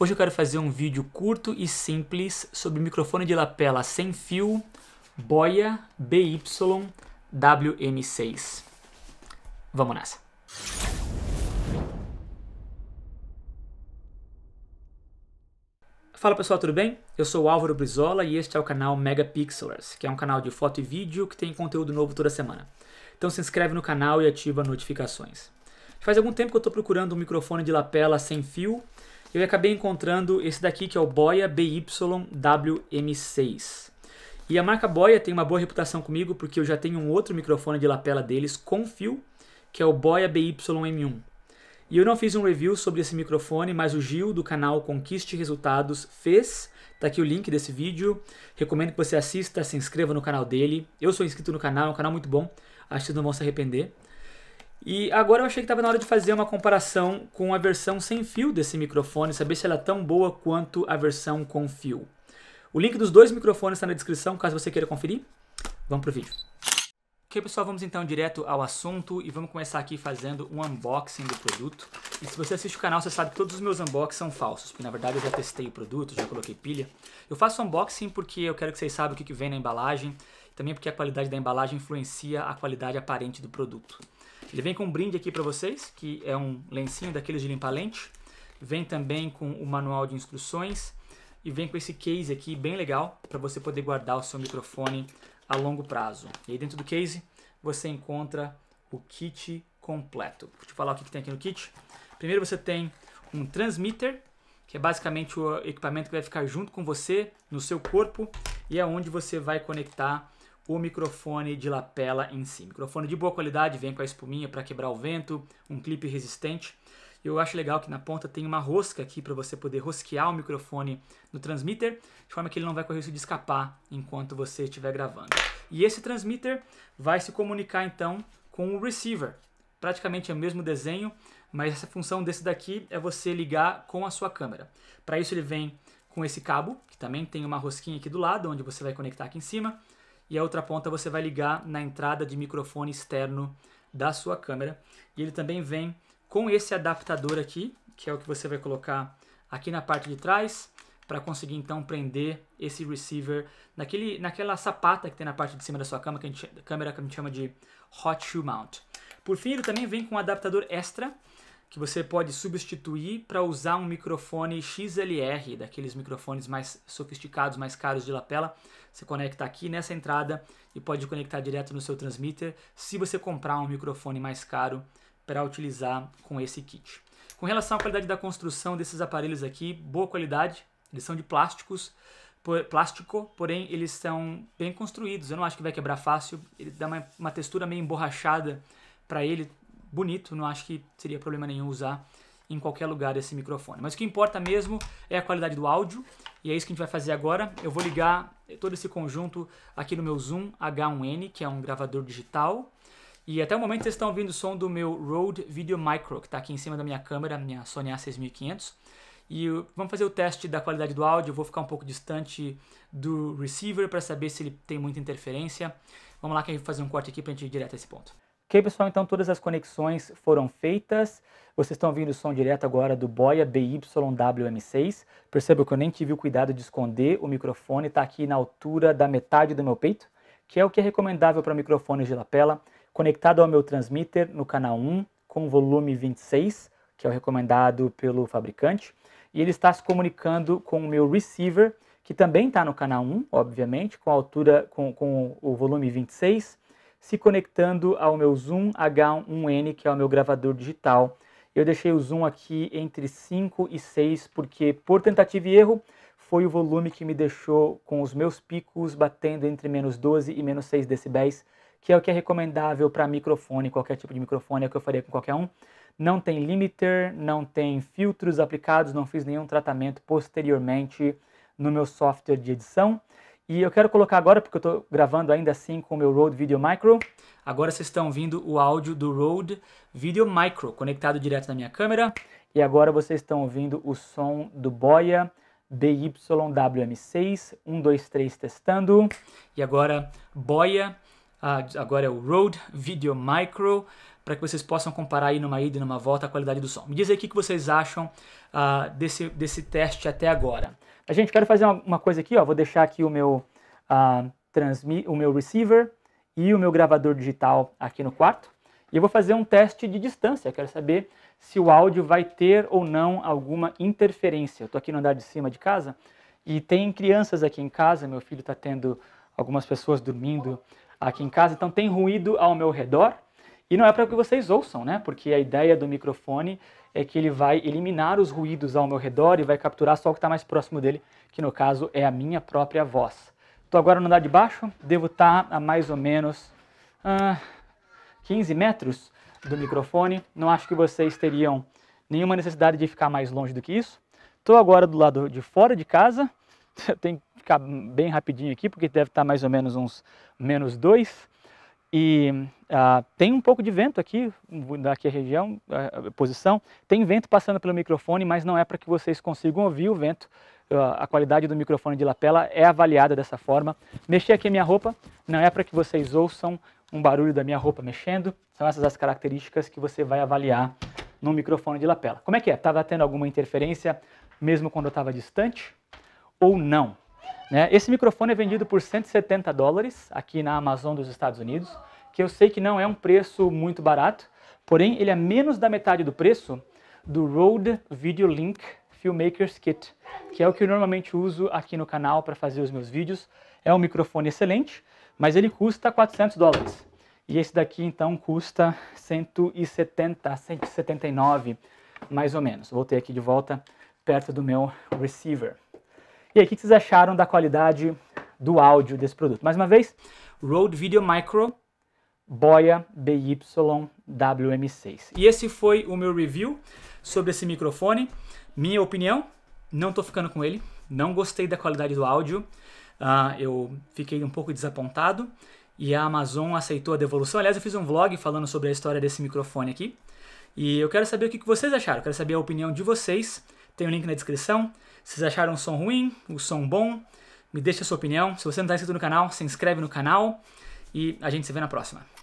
Hoje eu quero fazer um vídeo curto e simples sobre microfone de lapela sem fio Boya BY-WM6. Vamos nessa! Fala pessoal, tudo bem? Eu sou Álvaro Brizola e este é o canal Megapixelers, que é um canal de foto e vídeo que tem conteúdo novo toda semana. Então se inscreve no canal e ativa notificações. Faz algum tempo que eu estou procurando um microfone de lapela sem fio eu acabei encontrando esse daqui que é o Boya bywm 6 E a marca Boya tem uma boa reputação comigo porque eu já tenho um outro microfone de lapela deles com fio, que é o Boya bym m 1 E eu não fiz um review sobre esse microfone, mas o Gil do canal Conquiste Resultados fez. Tá aqui o link desse vídeo. Recomendo que você assista, se inscreva no canal dele. Eu sou inscrito no canal, é um canal muito bom. Acho que vocês não vão se arrepender. E agora eu achei que estava na hora de fazer uma comparação com a versão sem fio desse microfone, saber se ela é tão boa quanto a versão com fio. O link dos dois microfones está na descrição, caso você queira conferir. Vamos pro vídeo. Ok pessoal, vamos então direto ao assunto e vamos começar aqui fazendo um unboxing do produto. E se você assiste o canal, você sabe que todos os meus unboxings são falsos, porque na verdade eu já testei o produto, já coloquei pilha. Eu faço unboxing porque eu quero que vocês saibam o que vem na embalagem, também porque a qualidade da embalagem influencia a qualidade aparente do produto. Ele vem com um brinde aqui para vocês, que é um lencinho daqueles de limpar lente. Vem também com o manual de instruções e vem com esse case aqui bem legal para você poder guardar o seu microfone a longo prazo. E aí dentro do case você encontra o kit completo. Vou te falar o que, que tem aqui no kit. Primeiro você tem um transmitter, que é basicamente o equipamento que vai ficar junto com você no seu corpo e é onde você vai conectar o microfone de lapela em si. Microfone de boa qualidade, vem com a espuminha para quebrar o vento, um clipe resistente. Eu acho legal que na ponta tem uma rosca aqui para você poder rosquear o microfone no transmitter, de forma que ele não vai correr risco de escapar enquanto você estiver gravando. E esse transmitter vai se comunicar então com o receiver. Praticamente é o mesmo desenho, mas essa função desse daqui é você ligar com a sua câmera. Para isso ele vem com esse cabo, que também tem uma rosquinha aqui do lado, onde você vai conectar aqui em cima e a outra ponta você vai ligar na entrada de microfone externo da sua câmera. E ele também vem com esse adaptador aqui, que é o que você vai colocar aqui na parte de trás, para conseguir então prender esse receiver naquele, naquela sapata que tem na parte de cima da sua cama, que a gente, câmera que a gente chama de hot shoe mount. Por fim, ele também vem com um adaptador extra que você pode substituir para usar um microfone XLR, daqueles microfones mais sofisticados, mais caros de lapela. Você conecta aqui nessa entrada e pode conectar direto no seu transmitter se você comprar um microfone mais caro para utilizar com esse kit. Com relação à qualidade da construção desses aparelhos aqui, boa qualidade, eles são de plásticos, plástico, porém eles são bem construídos. Eu não acho que vai quebrar fácil. Ele dá uma, uma textura meio emborrachada para ele, bonito, não acho que seria problema nenhum usar em qualquer lugar esse microfone. Mas o que importa mesmo é a qualidade do áudio, e é isso que a gente vai fazer agora. Eu vou ligar todo esse conjunto aqui no meu Zoom H1N, que é um gravador digital. E até o momento vocês estão ouvindo o som do meu Rode Video Micro, que está aqui em cima da minha câmera, minha Sony A6500. E vamos fazer o teste da qualidade do áudio, eu vou ficar um pouco distante do receiver para saber se ele tem muita interferência. Vamos lá que a gente vai fazer um corte aqui para a gente ir direto a esse ponto. Ok, pessoal, então todas as conexões foram feitas. Vocês estão ouvindo o som direto agora do Boya bywm 6 Perceba que eu nem tive o cuidado de esconder, o microfone está aqui na altura da metade do meu peito, que é o que é recomendável para microfones de lapela, conectado ao meu transmitter no canal 1, com volume 26, que é o recomendado pelo fabricante. E ele está se comunicando com o meu receiver, que também está no canal 1, obviamente, com a altura, com, com o volume 26, se conectando ao meu Zoom H1N, que é o meu gravador digital. Eu deixei o zoom aqui entre 5 e 6, porque por tentativa e erro foi o volume que me deixou com os meus picos batendo entre menos 12 e menos 6 decibéis, que é o que é recomendável para microfone, qualquer tipo de microfone, é o que eu faria com qualquer um. Não tem limiter, não tem filtros aplicados, não fiz nenhum tratamento posteriormente no meu software de edição. E eu quero colocar agora, porque eu estou gravando ainda assim com o meu Rode Video Micro. Agora vocês estão ouvindo o áudio do Rode Video Micro, conectado direto na minha câmera. E agora vocês estão ouvindo o som do Boya DYWM6, 1, 2, 3 testando. E agora Boya, ah, agora é o Rode Video Micro, para que vocês possam comparar aí numa ida e numa volta a qualidade do som. Me diz aí o que vocês acham uh, desse, desse teste até agora. A gente quer fazer uma coisa aqui, ó, vou deixar aqui o meu, uh, transmi o meu receiver e o meu gravador digital aqui no quarto. E eu vou fazer um teste de distância, quero saber se o áudio vai ter ou não alguma interferência. Eu estou aqui no andar de cima de casa e tem crianças aqui em casa, meu filho está tendo algumas pessoas dormindo aqui em casa, então tem ruído ao meu redor e não é para que vocês ouçam, né? Porque a ideia do microfone é que ele vai eliminar os ruídos ao meu redor e vai capturar só o que está mais próximo dele, que no caso é a minha própria voz. Estou agora no andar de baixo, devo estar tá a mais ou menos ah, 15 metros do microfone. Não acho que vocês teriam nenhuma necessidade de ficar mais longe do que isso. Estou agora do lado de fora de casa, tem que ficar bem rapidinho aqui, porque deve estar tá mais ou menos uns menos 2. E ah, tem um pouco de vento aqui, daqui a região, ah, posição. Tem vento passando pelo microfone, mas não é para que vocês consigam ouvir o vento. Ah, a qualidade do microfone de lapela é avaliada dessa forma. Mexer aqui a minha roupa não é para que vocês ouçam um barulho da minha roupa mexendo. São essas as características que você vai avaliar no microfone de lapela. Como é que é? Estava tendo alguma interferência mesmo quando eu estava distante ou não? Né? Esse microfone é vendido por 170 dólares aqui na Amazon dos Estados Unidos, que eu sei que não é um preço muito barato, porém ele é menos da metade do preço do Rode Video Link Filmmakers Kit, que é o que eu normalmente uso aqui no canal para fazer os meus vídeos. É um microfone excelente, mas ele custa 400 dólares. E esse daqui então custa 170, 179 mais ou menos. Voltei aqui de volta perto do meu receiver. E aí, o que vocês acharam da qualidade do áudio desse produto? Mais uma vez, Rode Video Micro Boya BY-WM6. E esse foi o meu review sobre esse microfone. Minha opinião, não estou ficando com ele, não gostei da qualidade do áudio, uh, eu fiquei um pouco desapontado e a Amazon aceitou a devolução. Aliás, eu fiz um vlog falando sobre a história desse microfone aqui. E eu quero saber o que vocês acharam, eu quero saber a opinião de vocês. Tem o um link na descrição. Vocês acharam o som ruim? O som bom? Me deixa a sua opinião. Se você não está inscrito no canal, se inscreve no canal. E a gente se vê na próxima.